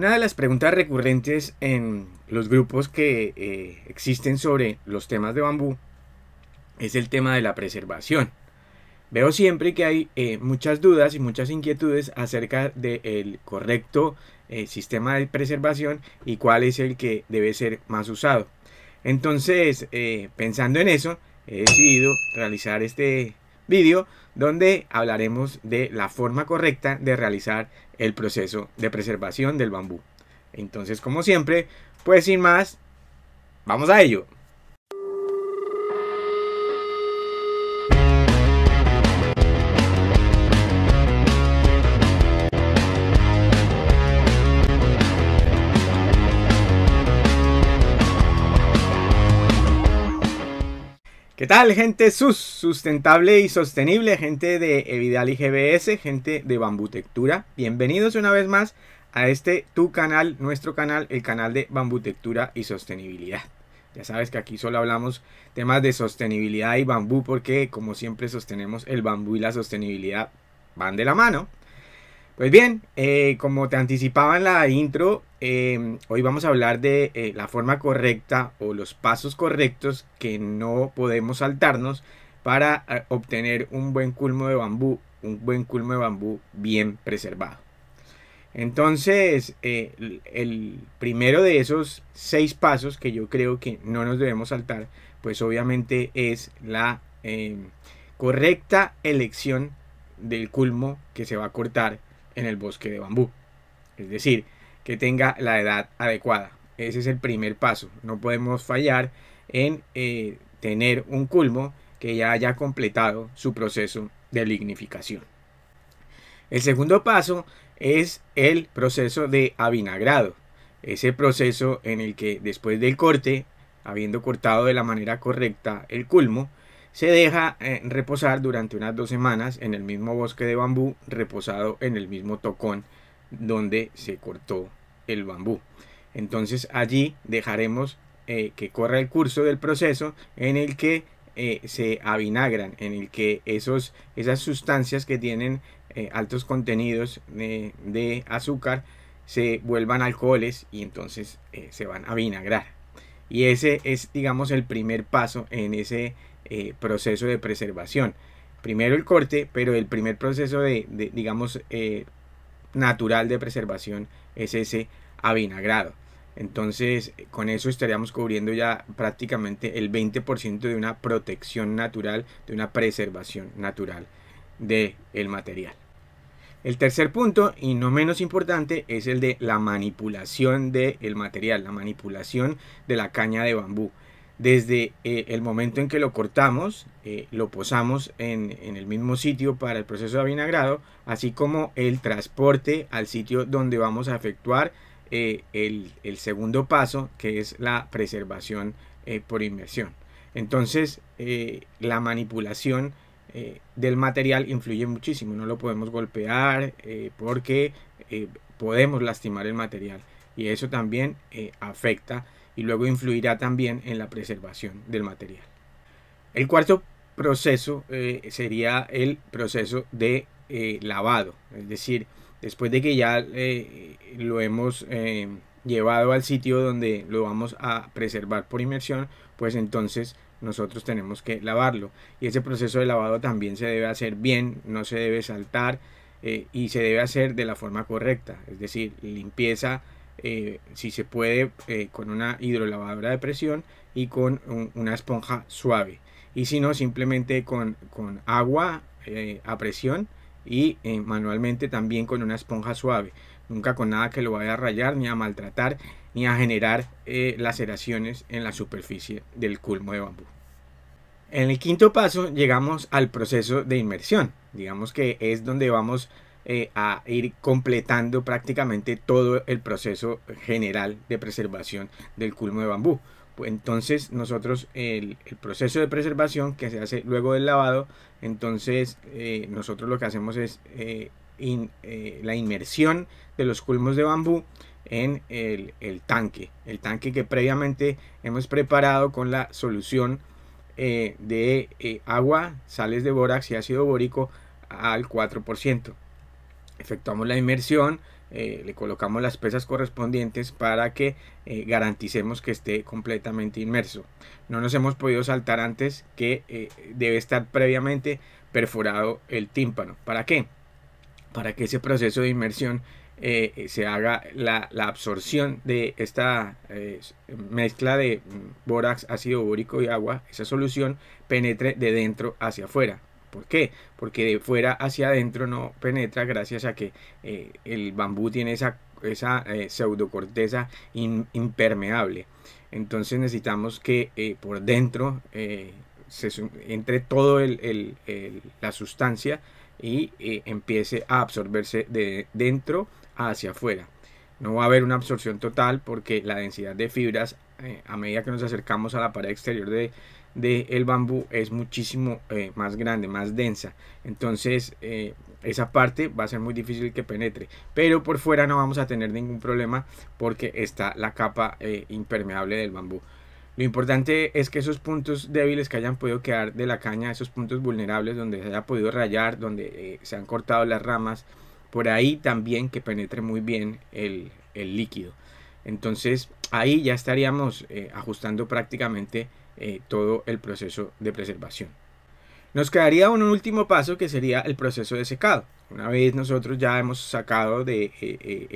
Una de las preguntas recurrentes en los grupos que eh, existen sobre los temas de bambú es el tema de la preservación. Veo siempre que hay eh, muchas dudas y muchas inquietudes acerca del correcto eh, sistema de preservación y cuál es el que debe ser más usado. Entonces, pensando en eso, he decidido realizar este vídeo donde hablaremos de la forma correcta de realizar el proceso de preservación del bambú. Entonces, como siempre, pues sin más, vamos a ello. ¿Qué tal, gente sus, sustentable y sostenible, gente de Evidal y GBS, gente de Bambutectura? Bienvenidos una vez más a este tu canal, nuestro canal, el canal de Bambutectura y Sostenibilidad. Ya sabes que aquí solo hablamos temas de sostenibilidad y bambú porque, como siempre, sostenemos el bambú y la sostenibilidad van de la mano. Pues bien, eh, como te anticipaba en la intro, Em, hoy vamos a hablar de eh, la forma correcta o los pasos correctos que no podemos saltarnos para eh, obtener un buen culmo de bambú, un buen culmo de bambú bien preservado. Entonces, eh, el primero de esos seis pasos que yo creo que no nos debemos saltar, pues obviamente es la em, correcta elección del culmo que se va a cortar en el bosque de bambú. Es decir, que tenga la edad adecuada. Ese es el primer paso. No podemos fallar en eh, tener un culmo que ya haya completado su proceso de lignificación. El segundo paso es el proceso de avinagrado. Ese proceso en el que después del corte, habiendo cortado de la manera correcta el culmo, se deja eh, reposar durante unas dos semanas en el mismo bosque de bambú, reposado en el mismo tocón donde se cortó el bambú. Entonces allí dejaremos eh, que corra el curso del proceso en el que eh, se avinagran, en el que esos, esas sustancias que tienen eh, altos contenidos de, azúcar se vuelvan alcoholes y entonces se van a vinagrar. Y ese es, digamos, el primer paso en ese proceso de preservación primero el corte, pero el primer proceso de, digamos, natural de preservación es ese avinagrado. Entonces, con eso estaríamos cubriendo ya prácticamente el 20% de una protección natural, de una preservación natural del material. El tercer punto, y no menos importante, es el de la manipulación del material, la manipulación de la caña de bambú desde eh, el momento en que lo cortamos, eh, lo posamos en, el mismo sitio para el proceso de avinagrado, así como el transporte al sitio donde vamos a efectuar eh, el, el, segundo paso, que es la preservación por inmersión. Entonces, la manipulación del material influye muchísimo, no lo podemos golpear porque podemos lastimar el material y eso también afecta y luego influirá también en la preservación del material. El cuarto proceso eh, sería el proceso de eh, lavado, es decir, después de que ya eh, lo hemos llevado al sitio donde lo vamos a preservar por inmersión, pues entonces nosotros tenemos que lavarlo. Y ese proceso de lavado también se debe hacer bien, no se debe saltar y se debe hacer de la forma correcta, es decir, limpieza eh, si se puede, eh, con una hidrolavadora de presión y con una esponja suave. Y si no, simplemente con, agua eh, a presión y manualmente también con una esponja suave. Nunca con nada que lo vaya a rayar, ni a maltratar, ni a generar laceraciones en la superficie del culmo de bambú. En el quinto paso llegamos al proceso de inmersión. Digamos que es donde vamos eh, a ir completando prácticamente todo el proceso general de preservación del culmo de bambú. entonces nosotros el, proceso de preservación que se hace luego del lavado, entonces eh, nosotros lo que hacemos es eh, la inmersión de los culmos de bambú en el, tanque, el tanque que previamente hemos preparado con la solución de agua, sales de bórax y ácido bórico al 4% efectuamos la inmersión, eh, le colocamos las pesas correspondientes para que eh, garanticemos que esté completamente inmerso. No nos hemos podido saltar antes que eh, debe estar previamente perforado el tímpano. ¿Para qué? Para que ese proceso de inmersión se haga la, la, absorción de esta mezcla de mm, bórax, ácido bórico y agua, esa solución penetre de dentro hacia afuera. ¿Por qué? Porque de fuera hacia adentro no penetra gracias a que eh, el bambú tiene esa, esa eh, pseudocorteza impermeable. Entonces necesitamos que eh, por dentro entre toda la sustancia y empiece a absorberse de dentro hacia afuera. No va a haber una absorción total porque la densidad de fibras eh, a medida que nos acercamos a la pared exterior de, el bambú es muchísimo eh, más grande, más densa. Entonces eh, esa parte va a ser muy difícil que penetre. Pero por fuera no vamos a tener ningún problema porque está la capa impermeable del bambú. Lo importante es que esos puntos débiles que hayan podido quedar de la caña, esos puntos vulnerables donde se haya podido rayar, donde se han cortado las ramas, por ahí también que penetre muy bien el, líquido. Entonces ahí ya estaríamos eh, ajustando prácticamente eh, todo el proceso de preservación. Nos quedaría un último paso que sería el proceso de secado. Una vez nosotros ya hemos sacado de eh,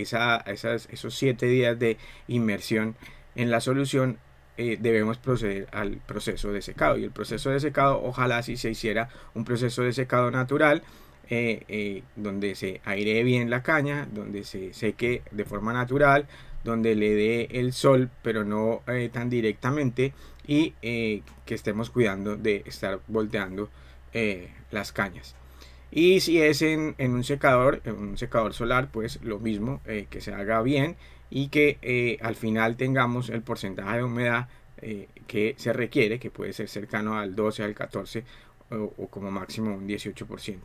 esos 7 días de inmersión en la solución, debemos proceder al proceso de secado. Y el proceso de secado, ojalá si se hiciera un proceso de secado natural, eh, eh, donde se airee bien la caña, donde se seque de forma natural, donde le dé el sol, pero no eh, tan directamente, y que estemos cuidando de estar volteando las cañas. Y si es en, un secador, en un secador solar, pues lo mismo, que se haga bien y que al final tengamos el porcentaje de humedad que se requiere, que puede ser cercano al 12, al 14 o, o como máximo un 18%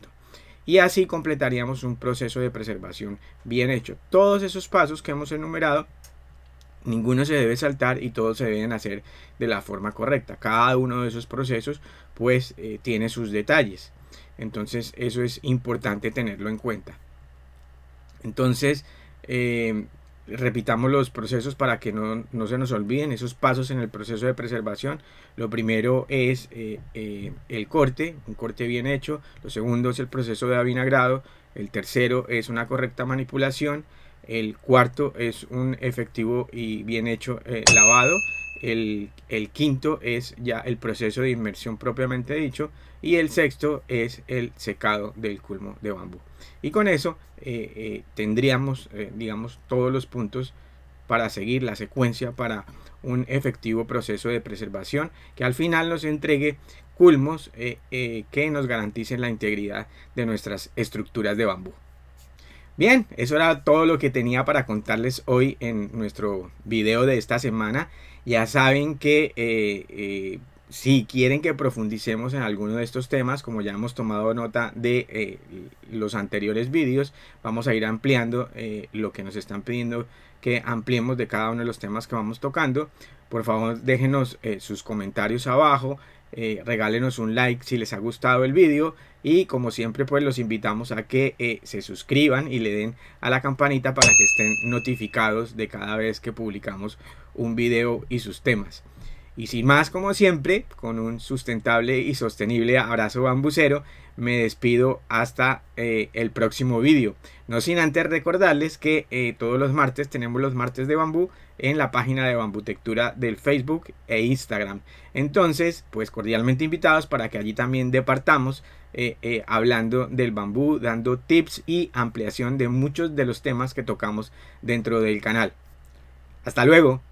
y así completaríamos un proceso de preservación bien hecho. Todos esos pasos que hemos enumerado Ninguno se debe saltar y todos se deben hacer de la forma correcta. Cada uno de esos procesos pues eh, tiene sus detalles. Entonces eso es importante tenerlo en cuenta. Entonces eh, repitamos los procesos para que no, se nos olviden esos pasos en el proceso de preservación. Lo primero es eh, eh, el corte, un corte bien hecho. Lo segundo es el proceso de avinagrado. El tercero es una correcta manipulación. El cuarto es un efectivo y bien hecho eh, lavado. El, quinto es ya el proceso de inmersión propiamente dicho. Y el sexto es el secado del culmo de bambú. Y con eso eh, eh, tendríamos, eh, digamos, todos los puntos para seguir la secuencia para un efectivo proceso de preservación que al final nos entregue culmos que nos garanticen la integridad de nuestras estructuras de bambú. Bien, eso era todo lo que tenía para contarles hoy en nuestro video de esta semana ya saben que eh, eh, si quieren que profundicemos en alguno de estos temas, como ya hemos tomado nota de eh, los anteriores vídeos, vamos a ir ampliando lo que nos están pidiendo que ampliemos de cada uno de los temas que vamos tocando. Por favor, déjenos sus comentarios abajo, eh, regálenos un like si les ha gustado el vídeo y como siempre pues los invitamos a que eh, se suscriban y le den a la campanita para que estén notificados de cada vez que publicamos un vídeo y sus temas. Y sin más como siempre, con un sustentable y sostenible abrazo bambucero, me despido hasta eh, el próximo vídeo. No sin antes recordarles que eh, todos los martes tenemos los martes de bambú en la página de Bambú Textura del Facebook e Instagram. Entonces, pues cordialmente invitados para que allí también departamos eh, eh, hablando del bambú, dando tips y ampliación de muchos de los temas que tocamos dentro del canal. Hasta luego.